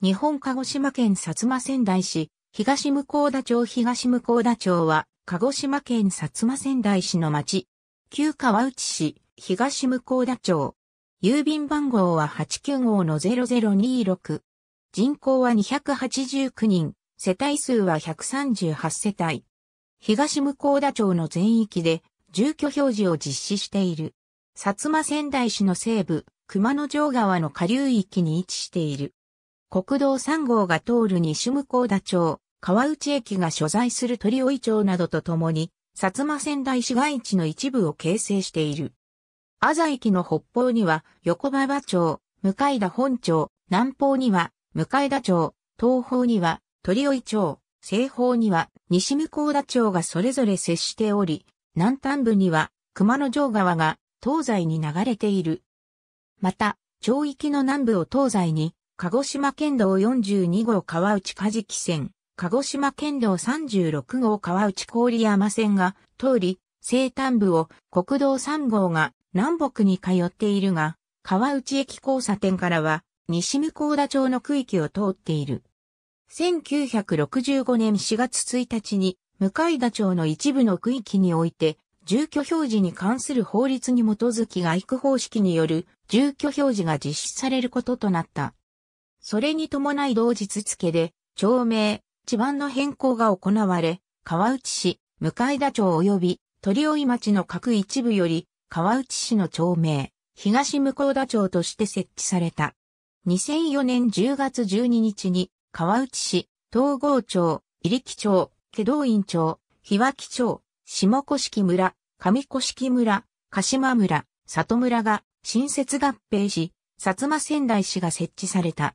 日本鹿児島県薩摩仙台市、東向田町東向田町は、鹿児島県薩摩仙台市の町、旧川内市、東向田町。郵便番号は89号の0026。人口は289人、世帯数は138世帯。東向田町の全域で住居表示を実施している。薩摩仙台市の西部、熊野城川の下流域に位置している。国道3号が通る西向田町、川内駅が所在する鳥追町などとともに、薩摩仙台市街地の一部を形成している。阿佐駅の北方には横馬場町、向田本町、南方には向田町、東方には鳥追町、西方には西向田町がそれぞれ接しており、南端部には熊野城川が東西に流れている。また、町域の南部を東西に鹿児島県道42号川内かじき線、鹿児島県道36号川内郡山線が通り、西端部を国道3号が南北に通っているが、川内駅交差点からは西向田町の区域を通っている。1965年4月1日に向田町の一部の区域において、住居表示に関する法律に基づき外区方式による住居表示が実施されることとなった。それに伴い同日付で、町名、地盤の変更が行われ、川内市、向田町及び鳥追町の各一部より、川内市の町名、東向田町として設置された。2004年10月12日に、川内市、東郷町、入木町、祁道院町、日脇町、下古式村、上古式村、鹿島村、里村が新設合併し、薩摩仙台市が設置された。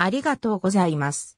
ありがとうございます。